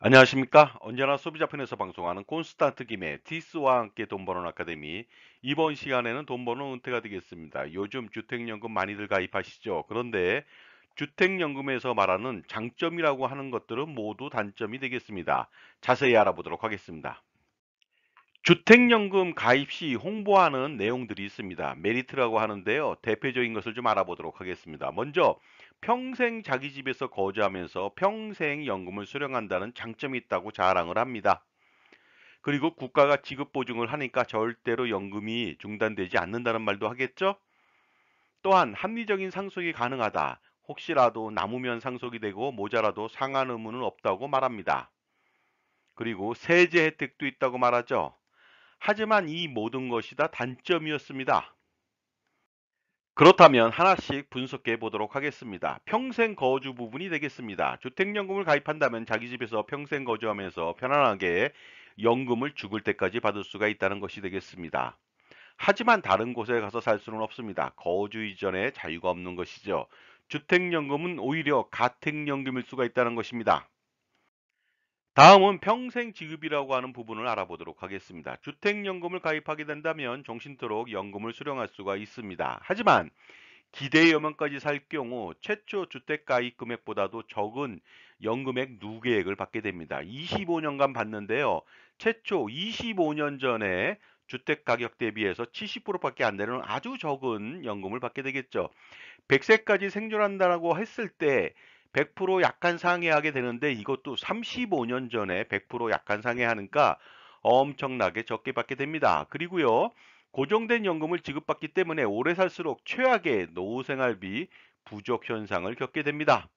안녕하십니까 언제나 소비자 편에서 방송하는 콘스탄트 김의 디스와 함께 돈 버는 아카데미 이번 시간에는 돈 버는 은퇴가 되겠습니다 요즘 주택연금 많이들 가입하시죠 그런데 주택연금에서 말하는 장점이라고 하는 것들은 모두 단점이 되겠습니다 자세히 알아보도록 하겠습니다 주택연금 가입 시 홍보하는 내용들이 있습니다 메리트라고 하는데요 대표적인 것을 좀 알아보도록 하겠습니다 먼저 평생 자기 집에서 거주하면서 평생 연금을 수령한다는 장점이 있다고 자랑을 합니다. 그리고 국가가 지급 보증을 하니까 절대로 연금이 중단되지 않는다는 말도 하겠죠? 또한 합리적인 상속이 가능하다. 혹시라도 남으면 상속이 되고 모자라도 상한 의무는 없다고 말합니다. 그리고 세제 혜택도 있다고 말하죠. 하지만 이 모든 것이 다 단점이었습니다. 그렇다면 하나씩 분석해 보도록 하겠습니다. 평생 거주 부분이 되겠습니다. 주택연금을 가입한다면 자기 집에서 평생 거주하면서 편안하게 연금을 죽을 때까지 받을 수가 있다는 것이 되겠습니다. 하지만 다른 곳에 가서 살 수는 없습니다. 거주 이전에 자유가 없는 것이죠. 주택연금은 오히려 가택연금일 수가 있다는 것입니다. 다음은 평생 지급이라고 하는 부분을 알아보도록 하겠습니다. 주택연금을 가입하게 된다면 종신토록 연금을 수령할 수가 있습니다. 하지만 기대 여만까지 살 경우 최초 주택 가입 금액보다도 적은 연금액 누계액을 받게 됩니다. 25년간 받는데요. 최초 25년 전에 주택 가격 대비해서 70%밖에 안 되는 아주 적은 연금을 받게 되겠죠. 100세까지 생존한다라고 했을 때100% 약간 상해하게 되는데 이것도 35년 전에 100% 약간 상해하니까 엄청나게 적게 받게 됩니다. 그리고요. 고정된 연금을 지급받기 때문에 오래 살수록 최악의 노후생활비 부족 현상을 겪게 됩니다.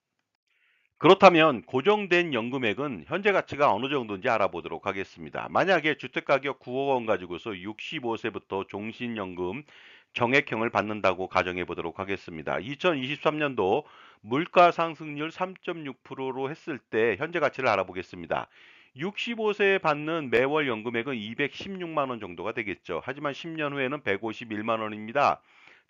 그렇다면 고정된 연금액은 현재 가치가 어느 정도인지 알아보도록 하겠습니다. 만약에 주택가격 9억 원 가지고서 65세부터 종신연금 정액형을 받는다고 가정해 보도록 하겠습니다. 2023년도 물가 상승률 3.6%로 했을 때 현재 가치를 알아보겠습니다. 65세에 받는 매월 연금액은 216만 원 정도가 되겠죠. 하지만 10년 후에는 151만 원입니다.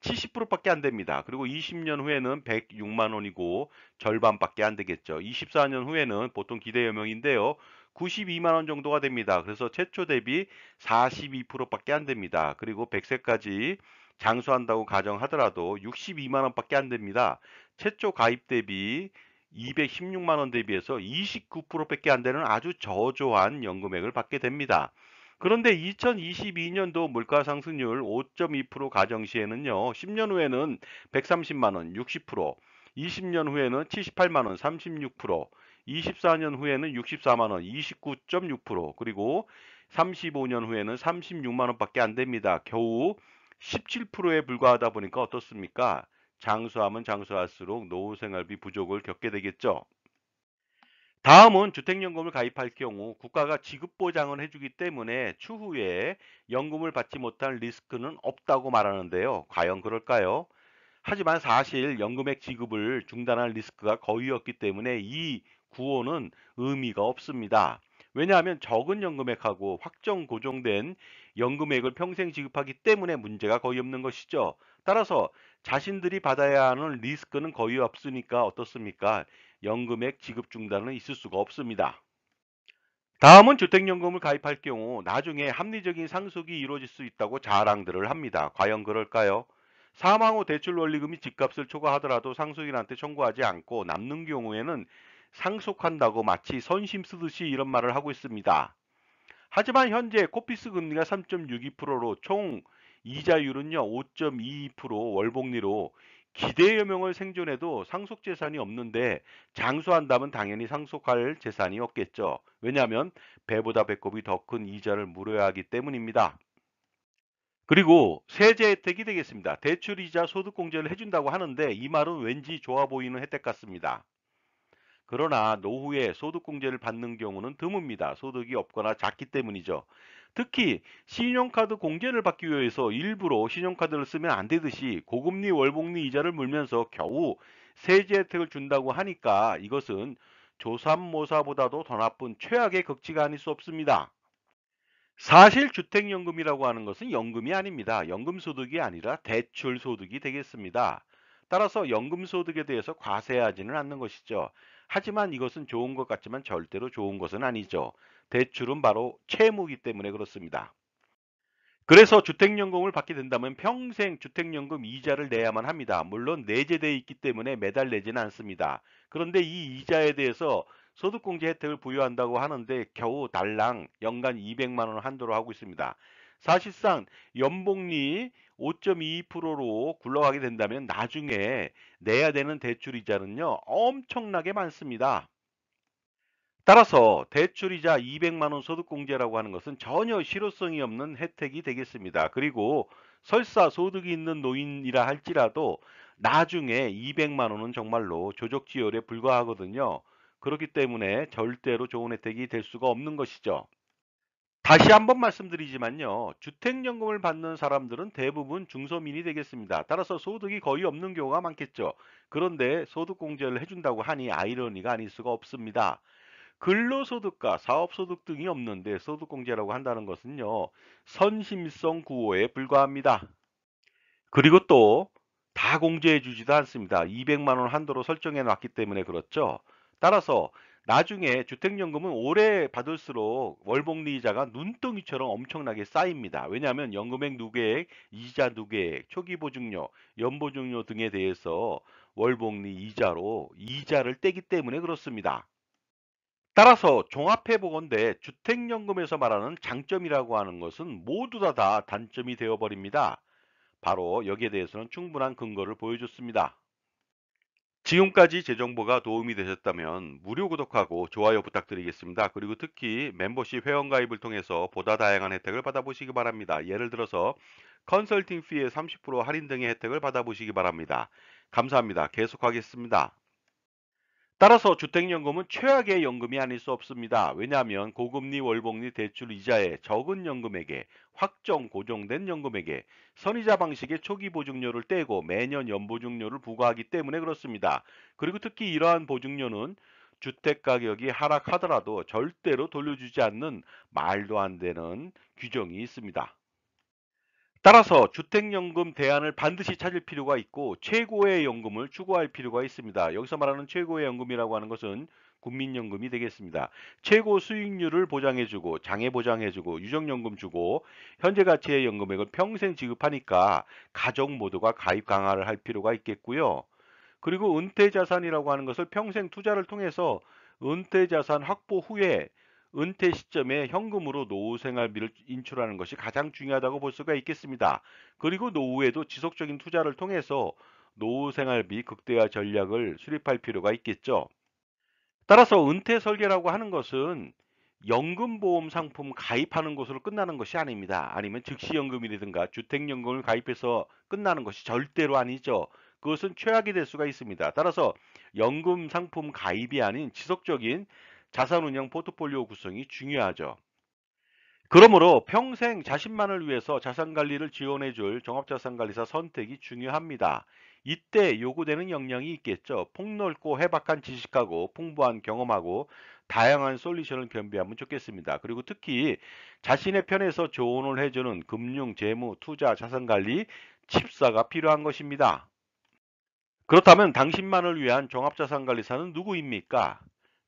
70%밖에 안 됩니다. 그리고 20년 후에는 106만 원이고 절반밖에 안 되겠죠. 24년 후에는 보통 기대여명인데요. 92만 원 정도가 됩니다. 그래서 최초 대비 42%밖에 안 됩니다. 그리고 100세까지 장수한다고 가정하더라도 62만원밖에 안 됩니다. 최초 가입 대비 216만원 대비해서 29%밖에 안 되는 아주 저조한 연금액을 받게 됩니다. 그런데 2022년도 물가 상승률 5.2% 가정 시에는요. 10년 후에는 130만 원 60%, 20년 후에는 78만 원 36%, 24년 후에는 64만 원 29.6%, 그리고 35년 후에는 36만 원밖에 안 됩니다. 겨우 17%에 불과하다 보니까 어떻습니까? 장수하면 장수할수록 노후 생활비 부족을 겪게 되겠죠. 다음은 주택연금을 가입할 경우 국가가 지급보장을 해주기 때문에 추후에 연금을 받지 못할 리스크는 없다고 말하는데요. 과연 그럴까요? 하지만 사실 연금액 지급을 중단할 리스크가 거의 없기 때문에 이 구호는 의미가 없습니다. 왜냐하면 적은 연금액하고 확정 고정된 연금액을 평생 지급하기 때문에 문제가 거의 없는 것이죠. 따라서 자신들이 받아야 하는 리스크는 거의 없으니까 어떻습니까? 연금액 지급 중단은 있을 수가 없습니다. 다음은 주택연금을 가입할 경우 나중에 합리적인 상속이 이루어질 수 있다고 자랑들을 합니다. 과연 그럴까요? 사망 후 대출 원리금이 집값을 초과하더라도 상속인한테 청구하지 않고 남는 경우에는 상속한다고 마치 선심 쓰듯이 이런 말을 하고 있습니다. 하지만 현재 코피스 금리가 3.62%로 총 이자율은요 5.22% 월복리로 기대 여명을 생존해도 상속 재산이 없는데 장수한다면 당연히 상속할 재산이 없겠죠. 왜냐하면 배보다 배꼽이 더 큰 이자를 물어야 하기 때문입니다. 그리고 세제 혜택이 되겠습니다. 대출이자 소득공제를 해준다고 하는데 이 말은 왠지 좋아 보이는 혜택 같습니다. 그러나 노후에 소득공제를 받는 경우는 드뭅니다. 소득이 없거나 작기 때문이죠. 특히 신용카드 공제를 받기 위해서 일부러 신용카드를 쓰면 안 되듯이 고금리 월복리 이자를 물면서 겨우 세제 혜택을 준다고 하니까 이것은 조삼모사보다도 더 나쁜 최악의 극치가 아닐 수 없습니다. 사실 주택연금이라고 하는 것은 연금이 아닙니다. 연금소득이 아니라 대출소득이 되겠습니다. 따라서 연금소득에 대해서 과세하지는 않는 것이죠. 하지만 이것은 좋은 것 같지만 절대로 좋은 것은 아니죠. 대출은 바로 채무이기 때문에 그렇습니다. 그래서 주택연금을 받게 된다면 평생 주택연금 이자를 내야만 합니다. 물론 내재되어 있기 때문에 매달 내지는 않습니다. 그런데 이 이자에 대해서 소득공제 혜택을 부여한다고 하는데 겨우 달랑 연간 200만원 한도로 하고 있습니다. 사실상 연봉리 5 2로 굴러가게 된다면 나중에 내야 되는 대출 이자는요 엄청나게 많습니다. 따라서 대출이자 200만원 소득공제라고 하는 것은 전혀 실효성이 없는 혜택이 되겠습니다. 그리고 설사 소득이 있는 노인이라 할지라도 나중에 200만원은 정말로 조적지열에 불과하거든요. 그렇기 때문에 절대로 좋은 혜택이 될 수가 없는 것이죠. 다시 한번 말씀드리지만요. 주택연금을 받는 사람들은 대부분 중소민이 되겠습니다. 따라서 소득이 거의 없는 경우가 많겠죠. 그런데 소득공제를 해준다고 하니 아이러니가 아닐 수가 없습니다. 근로소득과 사업소득 등이 없는데 소득공제라고 한다는 것은요. 선심성 구호에 불과합니다. 그리고 또 다 공제해 주지도 않습니다. 200만원 한도로 설정해 놨기 때문에 그렇죠. 따라서 나중에 주택연금은 오래 받을수록 월복리이자가 눈덩이처럼 엄청나게 쌓입니다. 왜냐하면 연금액 누계액, 이자 누계액, 초기보증료, 연보증료 등에 대해서 월복리 이자로 이자를 떼기 때문에 그렇습니다. 따라서 종합해 보건대 주택연금에서 말하는 장점이라고 하는 것은 모두 다, 다 단점이 되어버립니다. 바로 여기에 대해서는 충분한 근거를 보여줬습니다. 지금까지 제 정보가 도움이 되셨다면 무료 구독하고 좋아요 부탁드리겠습니다. 그리고 특히 멤버십 회원가입을 통해서 보다 다양한 혜택을 받아보시기 바랍니다. 예를 들어서 컨설팅 피의 30% 할인 등의 혜택을 받아보시기 바랍니다. 감사합니다. 계속하겠습니다. 따라서 주택연금은 최악의 연금이 아닐 수 없습니다. 왜냐하면 고금리 월복리 대출 이자에 적은 연금에게 확정 고정된 연금에게 선이자 방식의 초기 보증료를 떼고 매년 연보증료를 부과하기 때문에 그렇습니다. 그리고 특히 이러한 보증료는 주택 가격이 하락하더라도 절대로 돌려주지 않는 말도 안 되는 규정이 있습니다. 따라서 주택연금 대안을 반드시 찾을 필요가 있고 최고의 연금을 추구할 필요가 있습니다. 여기서 말하는 최고의 연금이라고 하는 것은 국민연금이 되겠습니다. 최고 수익률을 보장해주고 장애 보장해주고 유정연금 주고 현재 가치의 연금액을 평생 지급하니까 가족 모두가 가입 강화를 할 필요가 있겠고요. 그리고 은퇴자산이라고 하는 것을 평생 투자를 통해서 은퇴자산 확보 후에 은퇴 시점에 현금으로 노후 생활비를 인출하는 것이 가장 중요하다고 볼 수가 있겠습니다. 그리고 노후에도 지속적인 투자를 통해서 노후 생활비 극대화 전략을 수립할 필요가 있겠죠. 따라서 은퇴 설계라고 하는 것은 연금보험 상품 가입하는 것으로 끝나는 것이 아닙니다. 아니면 즉시연금이라든가 주택연금을 가입해서 끝나는 것이 절대로 아니죠. 그것은 최악이 될 수가 있습니다. 따라서 연금 상품 가입이 아닌 지속적인 자산운용 포트폴리오 구성이 중요하죠. 그러므로 평생 자신만을 위해서 자산관리를 지원해줄 종합자산관리사 선택이 중요합니다. 이때 요구되는 역량이 있겠죠. 폭넓고 해박한 지식하고 풍부한 경험하고 다양한 솔루션을 겸비하면 좋겠습니다. 그리고 특히 자신의 편에서 조언을 해주는 금융, 재무, 투자, 자산관리, 칩사가 필요한 것입니다. 그렇다면 당신만을 위한 종합자산관리사는 누구입니까?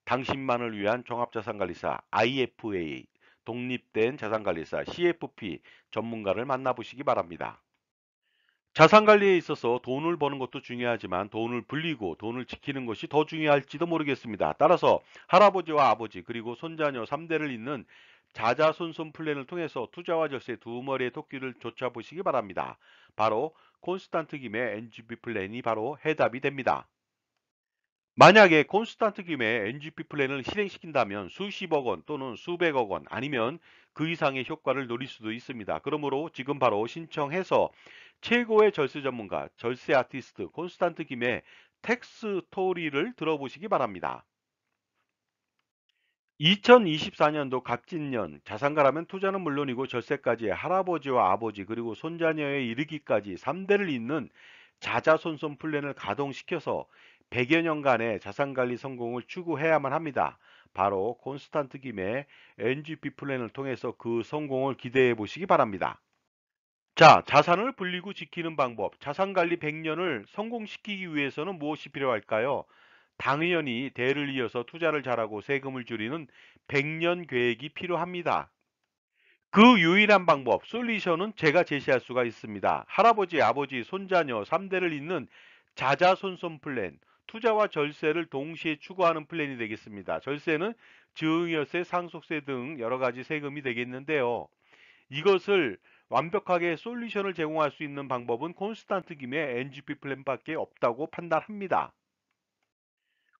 당신만을 위한 종합자산관리사 IFA 독립된 자산관리사 CFP 전문가를 만나보시기 바랍니다. 자산관리에 있어서 돈을 버는 것도 중요하지만 돈을 불리고 돈을 지키는 것이 더 중요할지도 모르겠습니다. 따라서 할아버지와 아버지 그리고 손자녀 3대를 잇는 자자손손 플랜을 통해서 투자와 절세 두 머리의 토끼를 쫓아보시기 바랍니다. 바로 콘스탄트 김의 NGP 플랜이 바로 해답이 됩니다. 만약에 콘스탄트 김의 NGP 플랜을 실행시킨다면 수십억 원 또는 수백억 원 아니면 그 이상의 효과를 노릴 수도 있습니다. 그러므로 지금 바로 신청해서 최고의 절세 전문가, 절세 아티스트 콘스탄트 김의 텍스 토리를 들어보시기 바랍니다. 2024년도 갑진년 자산가라면 투자는 물론이고 절세까지 할아버지와 아버지 그리고 손자녀에 이르기까지 3대를 잇는 자자손손 플랜을 가동시켜서 100여 년간의 자산관리 성공을 추구해야만 합니다. 바로 콘스탄트 김의 NGP 플랜을 통해서 그 성공을 기대해 보시기 바랍니다. 자, 자산을 불리고 지키는 방법, 자산관리 100년을 성공시키기 위해서는 무엇이 필요할까요? 당연히 대를 이어서 투자를 잘하고 세금을 줄이는 100년 계획이 필요합니다. 그 유일한 방법, 솔루션은 제가 제시할 수가 있습니다. 할아버지, 아버지, 손자녀 3대를 잇는 자자손손 플랜, 투자와 절세를 동시에 추구하는 플랜이 되겠습니다. 절세는 증여세, 상속세 등 여러 가지 세금이 되겠는데요. 이것을 완벽하게 솔루션을 제공할 수 있는 방법은 콘스탄트 김의 NGP 플랜밖에 없다고 판단합니다.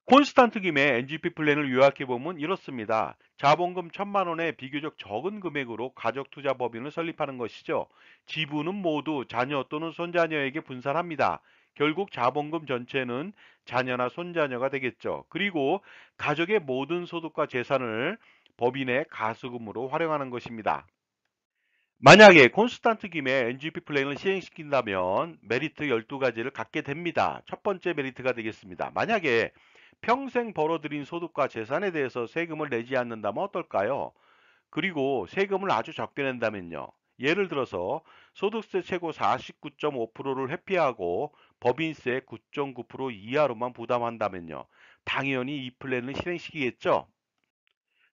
콘스탄트 김의 NGP 플랜을 요약해보면 이렇습니다. 자본금 1 천만원에 비교적 적은 금액으로 가족투자 법인을 설립하는 것이죠. 지분은 모두 자녀 또는 손자녀에게 분산합니다. 결국 자본금 전체는 자녀나 손자녀가 되겠죠. 그리고 가족의 모든 소득과 재산을 법인의 가수금으로 활용하는 것입니다. 만약에 콘스탄트 김의 NGP 플랜을 시행시킨다면 메리트 12가지를 갖게 됩니다. 첫 번째 메리트가 되겠습니다. 만약에 평생 벌어들인 소득과 재산에 대해서 세금을 내지 않는다면 어떨까요? 그리고 세금을 아주 적게 낸다면요. 예를 들어서 소득세 최고 49.5%를 회피하고 법인세 9.9% 이하로만 부담한다면요. 당연히 이 플랜을 실행시키겠죠.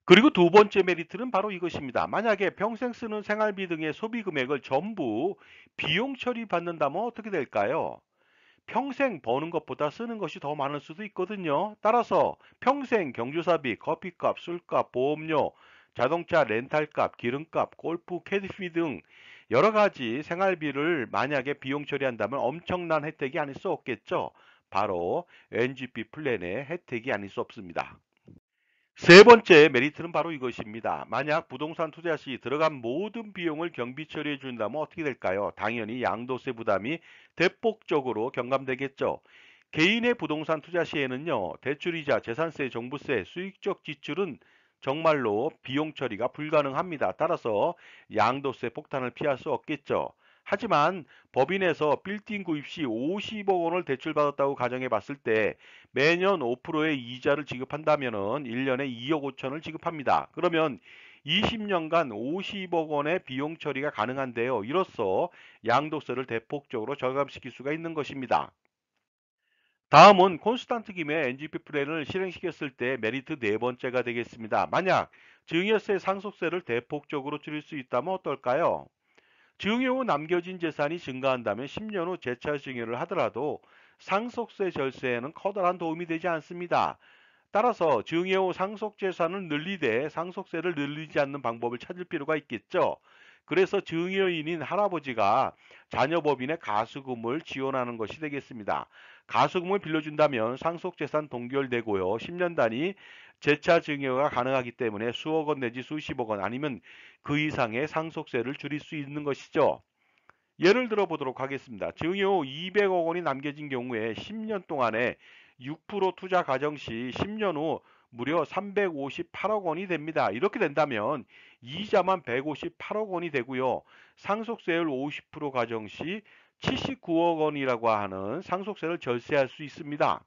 그리고 두 번째 메리트는 바로 이것입니다. 만약에 평생 쓰는 생활비 등의 소비 금액을 전부 비용 처리 받는다면 어떻게 될까요? 평생 버는 것보다 쓰는 것이 더 많을 수도 있거든요. 따라서 평생 경조사비, 커피값, 술값, 보험료, 자동차 렌탈값, 기름값, 골프, 캐디피 등 여러 가지 생활비를 만약에 비용 처리한다면 엄청난 혜택이 아닐 수 없겠죠. 바로 NGP 플랜의 혜택이 아닐 수 없습니다. 세 번째 메리트는 바로 이것입니다. 만약 부동산 투자 시 들어간 모든 비용을 경비 처리해 준다면 어떻게 될까요? 당연히 양도세 부담이 대폭적으로 경감되겠죠. 개인의 부동산 투자 시에는요. 대출이자, 재산세, 종부세, 수익적 지출은 정말로 비용 처리가 불가능합니다. 따라서 양도세 폭탄을 피할 수 없겠죠. 하지만 법인에서 빌딩 구입 시 50억 원을 대출받았다고 가정해 봤을 때 매년 5%의 이자를 지급한다면 은 1년에 2억 5천을 지급합니다. 그러면 20년간 50억 원의 비용 처리가 가능한데요. 이로써 양도세를 대폭적으로 절감시킬 수가 있는 것입니다. 다음은 콘스탄트 김의 NGP 플랜을 실행시켰을 때 메리트 네 번째가 되겠습니다. 만약 증여세 상속세를 대폭적으로 줄일 수 있다면 어떨까요? 증여 후 남겨진 재산이 증가한다면 10년 후 재차 증여를 하더라도 상속세 절세에는 커다란 도움이 되지 않습니다. 따라서 증여 후 상속 재산을 늘리되 상속세를 늘리지 않는 방법을 찾을 필요가 있겠죠. 그래서 증여인인 할아버지가 자녀법인의 가수금을 지원하는 것이 되겠습니다. 가수금을 빌려준다면 상속재산 동결되고요. 10년 단위 재차 증여가 가능하기 때문에 수억 원 내지 수십억 원 아니면 그 이상의 상속세를 줄일 수 있는 것이죠. 예를 들어 보도록 하겠습니다. 증여 200억 원이 남겨진 경우에 10년 동안에 6% 투자 가정 시 10년 후 무려 358억 원이 됩니다. 이렇게 된다면 이자만 158억 원이 되고요. 상속세율 50% 가정 시 79억 원이라고 하는 상속세를 절세할 수 있습니다.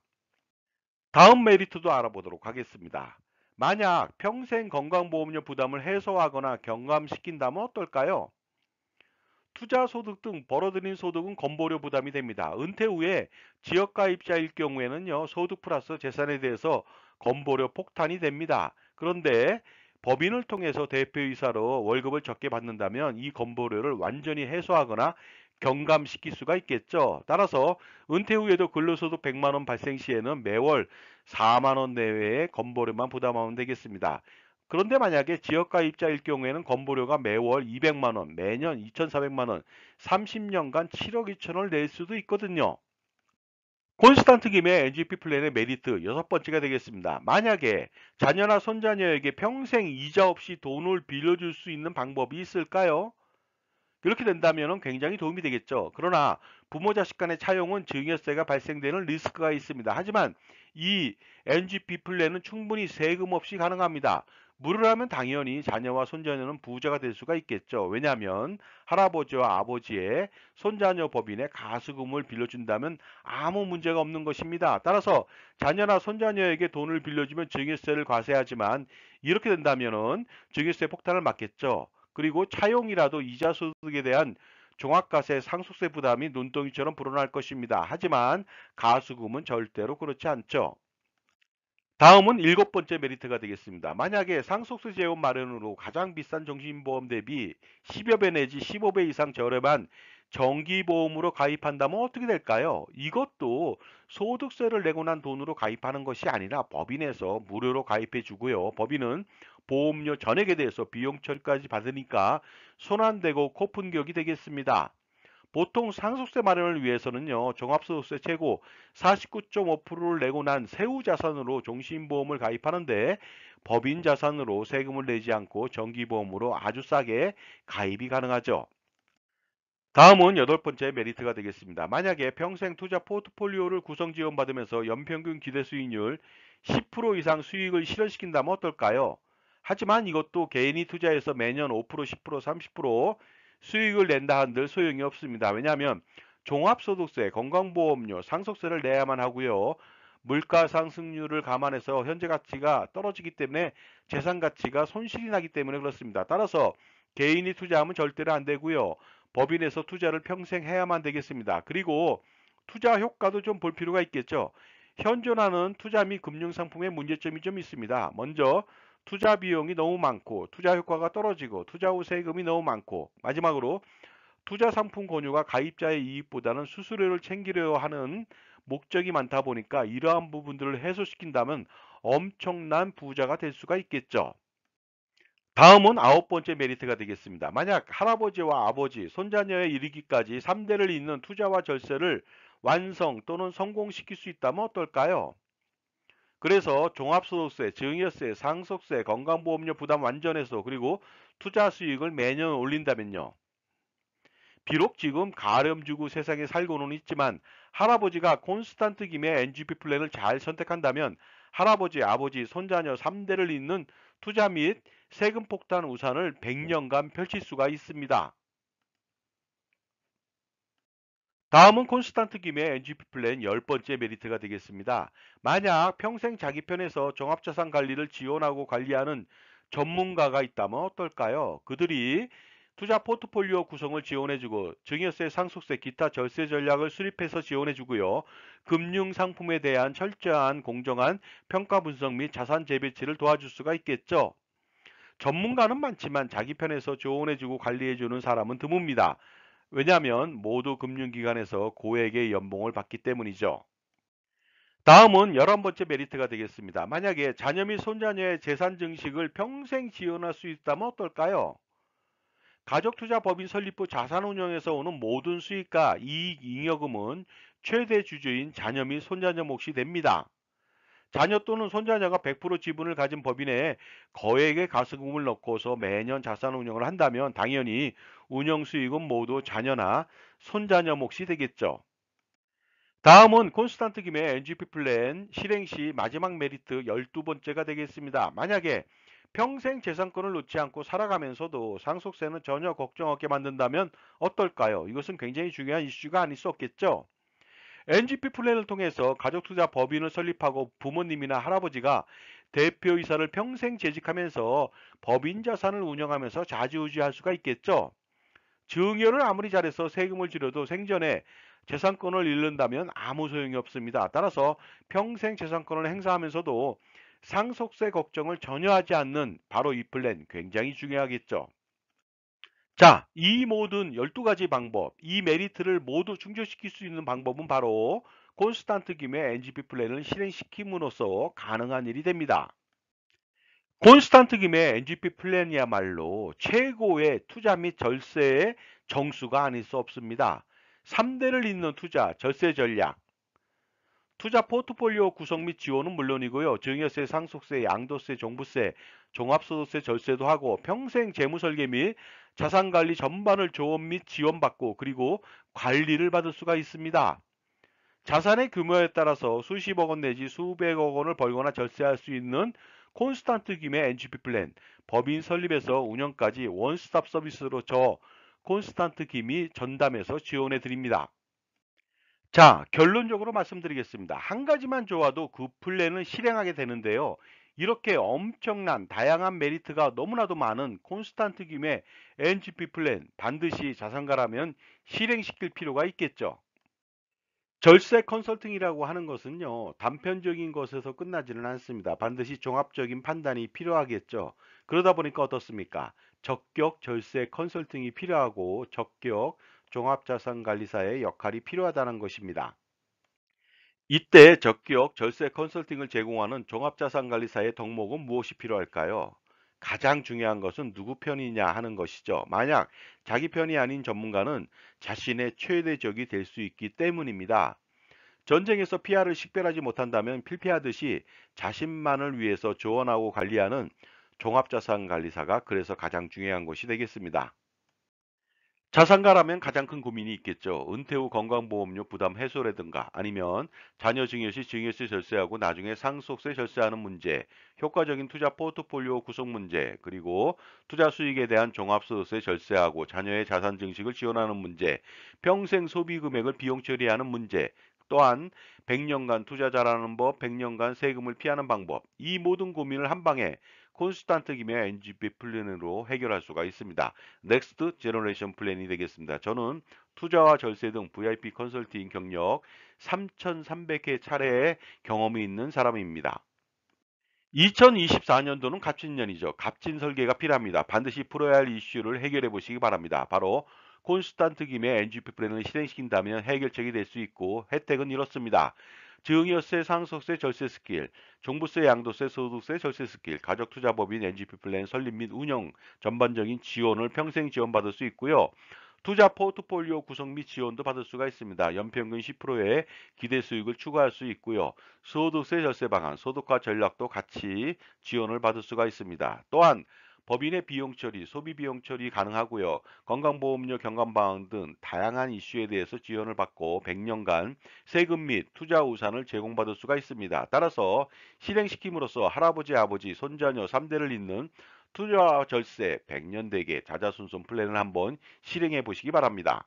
다음 메리트도 알아보도록 하겠습니다. 만약 평생 건강보험료 부담을 해소하거나 경감시킨다면 어떨까요? 투자소득 등 벌어들인 소득은 건보료 부담이 됩니다. 은퇴 후에 지역가입자일 경우에는요. 소득 플러스 재산에 대해서 건보료 폭탄이 됩니다. 그런데 법인을 통해서 대표이사로 월급을 적게 받는다면 이 건보료를 완전히 해소하거나 경감시킬 수가 있겠죠. 따라서 은퇴 후에도 근로소득 100만원 발생 시에는 매월 4만원 내외의 건보료만 부담하면 되겠습니다. 그런데 만약에 지역가입자일 경우에는 건보료가 매월 200만원, 매년 2,400만원, 30년간 7억 2천원을 낼 수도 있거든요. 콘스탄트 김의 NGP 플랜의 메리트 여섯 번째가 되겠습니다. 만약에 자녀나 손자녀에게 평생 이자 없이 돈을 빌려줄 수 있는 방법이 있을까요? 이렇게 된다면 굉장히 도움이 되겠죠. 그러나 부모 자식 간의 차용은 증여세가 발생되는 리스크가 있습니다. 하지만 이 NGP 플랜은 충분히 세금 없이 가능합니다. 무을 하면 당연히 자녀와 손자녀는 부자가 될 수가 있겠죠. 왜냐하면 할아버지와 아버지의 손자녀 법인에 가수금을 빌려준다면 아무 문제가 없는 것입니다. 따라서 자녀나 손자녀에게 돈을 빌려주면 증여세를 과세하지만 이렇게 된다면 증여세 폭탄을 맞겠죠. 그리고 차용이라도 이자 소득에 대한 종합과세 상속세 부담이 눈덩이처럼 불어날 것입니다. 하지만 가수금은 절대로 그렇지 않죠. 다음은 일곱 번째 메리트가 되겠습니다. 만약에 상속세 재원 마련으로 가장 비싼 정신보험 대비 10여 배 내지 15배 이상 저렴한 정기보험으로 가입한다면 어떻게 될까요? 이것도 소득세를 내고 난 돈으로 가입하는 것이 아니라 법인에서 무료로 가입해 주고요. 법인은 보험료 전액에 대해서 비용 처리까지 받으니까 손안대고코픈격이 되겠습니다. 보통 상속세 마련을 위해서는요. 종합소득세 최고 49.5%를 내고 난 세후 자산으로 종신보험을 가입하는데 법인 자산으로 세금을 내지 않고 정기보험으로 아주 싸게 가입이 가능하죠. 다음은 여덟 번째 메리트가 되겠습니다. 만약에 평생 투자 포트폴리오를 구성 지원받으면서 연평균 기대 수익률 10% 이상 수익을 실현시킨다면 어떨까요? 하지만 이것도 개인이 투자해서 매년 5%, 10%, 30% 수익을 낸다 한들 소용이 없습니다. 왜냐하면 종합소득세, 건강보험료, 상속세를 내야만 하고요. 물가 상승률을 감안해서 현재 가치가 떨어지기 때문에 재산 가치가 손실이 나기 때문에 그렇습니다. 따라서 개인이 투자하면 절대로 안 되고요. 법인에서 투자를 평생 해야만 되겠습니다. 그리고 투자 효과도 좀 볼 필요가 있겠죠. 현존하는 투자 및 금융상품의 문제점이 좀 있습니다. 먼저 투자 비용이 너무 많고 투자 효과가 떨어지고 투자 후 세금이 너무 많고 마지막으로 투자 상품 권유가 가입자의 이익보다는 수수료를 챙기려 하는 목적이 많다 보니까 이러한 부분들을 해소시킨다면 엄청난 부자가 될 수가 있겠죠. 다음은 아홉 번째 메리트가 되겠습니다. 만약 할아버지와 아버지, 손자녀에 이르기까지 3대를 잇는 투자와 절세를 완성 또는 성공시킬 수 있다면 어떨까요? 그래서 종합소득세, 증여세, 상속세, 건강보험료 부담 완전 해서 그리고 투자 수익을 매년 올린다면요. 비록 지금 가렴주구 세상에 살고는 있지만 할아버지가 콘스탄트 김의 NGP 플랜을 잘 선택한다면 할아버지, 아버지, 손자녀 3대를 잇는 투자 및 세금 폭탄 우산을 100년간 펼칠 수가 있습니다. 다음은 콘스탄트 김의 NGP 플랜 10번째 메리트가 되겠습니다. 만약 평생 자기 편에서 종합자산 관리를 지원하고 관리하는 전문가가 있다면 어떨까요? 그들이 투자 포트폴리오 구성을 지원해주고 증여세, 상속세, 기타 절세 전략을 수립해서 지원해주고요. 금융 상품에 대한 철저한 공정한 평가 분석 및 자산 재배치를 도와줄 수가 있겠죠. 전문가는 많지만 자기 편에서 조언해주고 관리해주는 사람은 드뭅니다. 왜냐하면 모두 금융기관에서 고액의 연봉을 받기 때문이죠. 다음은 열한 번째 메리트가 되겠습니다. 만약에 자녀 및 손자녀의 재산 증식을 평생 지원할 수 있다면 어떨까요? 가족투자법인 설립 부 자산운용에서 오는 모든 수익과 이익잉여금은 최대 주주인 자녀 및 손자녀 몫이 됩니다. 자녀 또는 손자녀가 100% 지분을 가진 법인에 거액의 가스금을 넣고서 매년 자산 운영을 한다면 당연히 운영 수익은 모두 자녀나 손자녀 몫이 되겠죠. 다음은 콘스탄트 김의 NGP 플랜 실행 시 마지막 메리트 12번째가 되겠습니다. 만약에 평생 재산권을 놓지 않고 살아가면서도 상속세는 전혀 걱정 없게 만든다면 어떨까요? 이것은 굉장히 중요한 이슈가 아닐 수 없겠죠. NGP 플랜을 통해서 가족투자 법인을 설립하고 부모님이나 할아버지가 대표이사를 평생 재직하면서 법인 자산을 운영하면서 자지우지할 수가 있겠죠. 증여를 아무리 잘해서 세금을 지려도 생전에 재산권을 잃는다면 아무 소용이 없습니다. 따라서 평생 재산권을 행사하면서도 상속세 걱정을 전혀 하지 않는 바로 이 플랜 굉장히 중요하겠죠. 자, 이 모든 12가지 방법, 이 메리트를 모두 충족시킬 수 있는 방법은 바로 콘스탄트 김의 NGP 플랜을 실행시킴으로써 가능한 일이 됩니다. 콘스탄트 김의 NGP 플랜이야말로 최고의 투자 및 절세의 정수가 아닐 수 없습니다. 3대를 잇는 투자, 절세 전략, 투자 포트폴리오 구성 및 지원은 물론이고요. 증여세, 상속세, 양도세, 종부세, 종합소득세 절세도 하고 평생 재무설계 및 자산관리 전반을 조언 및 지원받고 그리고 관리를 받을 수가 있습니다. 자산의 규모에 따라서 수십억 원 내지 수백억 원을 벌거나 절세할 수 있는 콘스탄트 김의 NGP 플랜, 법인 설립에서 운영까지 원스톱 서비스로 저 콘스탄트 김이 전담해서 지원해 드립니다. 자, 결론적으로 말씀드리겠습니다. 한 가지만 좋아도 그 플랜은 실행하게 되는데요. 이렇게 엄청난 다양한 메리트가 너무나도 많은 콘스탄트 김의 NGP 플랜 반드시 자산가라면 실행시킬 필요가 있겠죠. 절세 컨설팅이라고 하는 것은요 단편적인 것에서 끝나지는 않습니다 반드시 종합적인 판단이 필요하겠죠 그러다 보니까 어떻습니까 적격 절세 컨설팅이 필요하고 적격 종합자산관리사의 역할이 필요하다는 것입니다 이때 적기역 절세 컨설팅을 제공하는 종합자산관리사의 덕목은 무엇이 필요할까요? 가장 중요한 것은 누구 편이냐 하는 것이죠. 만약 자기 편이 아닌 전문가는 자신의 최대 적이 될 수 있기 때문입니다. 전쟁에서 피하를 식별하지 못한다면 필피하듯이 자신만을 위해서 조언하고 관리하는 종합자산관리사가 그래서 가장 중요한 것이 되겠습니다. 자산가라면 가장 큰 고민이 있겠죠. 은퇴 후 건강보험료 부담 해소라든가 아니면 자녀 증여 시 증여세 절세하고 나중에 상속세 절세하는 문제, 효과적인 투자 포트폴리오 구성 문제, 그리고 투자 수익에 대한 종합소득세 절세하고 자녀의 자산 증식을 지원하는 문제, 평생 소비 금액을 비용 처리하는 문제, 또한 100년간 투자 잘하는 법, 100년간 세금을 피하는 방법, 이 모든 고민을 한 방에 콘스탄트 김의 NGP 플랜으로 해결할 수가 있습니다. 넥스트 제너레이션 플랜이 되겠습니다. 저는 투자와 절세 등 VIP 컨설팅 경력 3,300회 차례의 경험이 있는 사람입니다. 2024년도는 갑진년이죠. 갑진 설계가 필요합니다. 반드시 풀어야 할 이슈를 해결해 보시기 바랍니다. 바로 콘스탄트 김의 NGP 플랜을 실행시킨다면 해결책이 될 수 있고 혜택은 이렇습니다. 증여세, 상속세, 절세 스킬, 종부세, 양도세, 소득세, 절세 스킬, 가족투자법인 NGP 플랜 설립 및 운영 전반적인 지원을 평생 지원받을 수 있고요. 투자 포트폴리오 구성 및 지원도 받을 수가 있습니다. 연평균 10%의 기대 수익을 추가할 수 있고요. 소득세 절세 방안, 소득과 전략도 같이 지원을 받을 수가 있습니다. 또한 법인의 비용 처리, 소비 비용 처리 가능하고요. 건강보험료 경감 방안 등 다양한 이슈에 대해서 지원을 받고 100년간 세금 및 투자 우산을 제공받을 수가 있습니다. 따라서 실행시킴으로써 할아버지, 아버지, 손자녀 3대를 잇는 투자 절세 100년 대계 자자손손 플랜을 한번 실행해 보시기 바랍니다.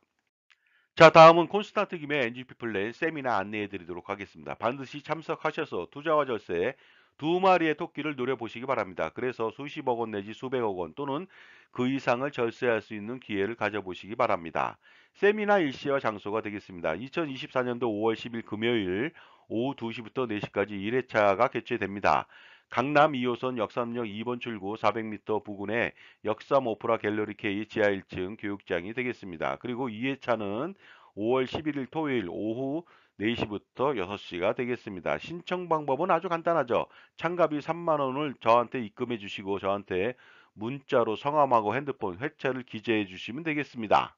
자 다음은 콘스탄트 김의 NGP 플랜 세미나 안내해 드리도록 하겠습니다. 반드시 참석하셔서 투자와 절세 두 마리의 토끼를 노려보시기 바랍니다. 그래서 수십억 원 내지 수백억 원 또는 그 이상을 절세할 수 있는 기회를 가져보시기 바랍니다. 세미나 일시와 장소가 되겠습니다. 2024년도 5월 10일 금요일 오후 2시부터 4시까지 1회차가 개최됩니다. 강남 2호선 역삼역 2번 출구 400m 부근에 역삼 오프라 갤러리 K 지하 1층 교육장이 되겠습니다. 그리고 2회차는 5월 11일 토요일 오후 4시부터 6시가 되겠습니다. 신청 방법은 아주 간단하죠. 참가비 3만원을 저한테 입금해 주시고 저한테 문자로 성함하고 핸드폰 회차를 기재해 주시면 되겠습니다.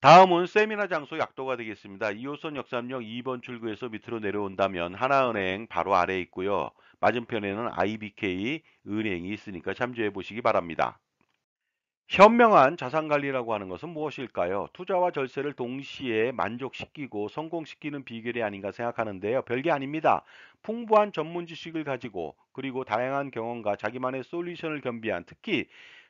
다음은 세미나 장소 약도가 되겠습니다. 2호선 역삼역 2번 출구에서 밑으로 내려온다면 하나은행 바로 아래에 있고요. 맞은편에는 IBK 은행이 있으니까 참조해 보시기 바랍니다. 현명한 자산관리라고 하는 것은 무엇일까요? 투자와 절세를 동시에 만족시키고 성공시키는 비결이 아닌가 생각하는데요. 별게 아닙니다. 풍부한 전문 지식을 가지고 그리고 다양한 경험과 자기만의 솔루션을 겸비한 특히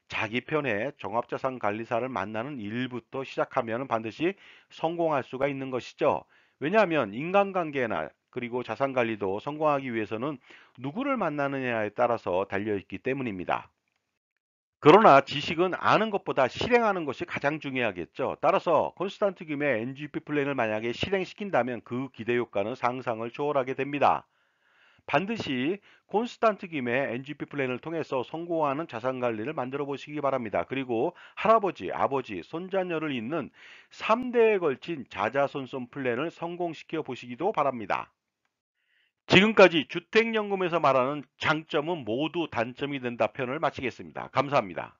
자기 편의 종합자산관리사를 만나는 일부터 시작하면 반드시 성공할 수가 있는 것이죠. 왜냐하면 인간관계나 그리고 자산관리도 성공하기 위해서는 누구를 만나느냐에 따라서 달려있기 때문입니다. 그러나 지식은 아는 것보다 실행하는 것이 가장 중요하겠죠. 따라서 콘스탄트 김의 NGP 플랜을 만약에 실행시킨다면 그 기대 효과는 상상을 초월하게 됩니다. 반드시 콘스탄트 김의 NGP 플랜을 통해서 성공하는 자산관리를 만들어 보시기 바랍니다. 그리고 할아버지, 아버지, 손자녀를 잇는 3대에 걸친 자자손손 플랜을 성공시켜 보시기도 바랍니다. 지금까지 주택연금에서 말하는 장점은 모두 단점이 된다 편을 마치겠습니다. 감사합니다.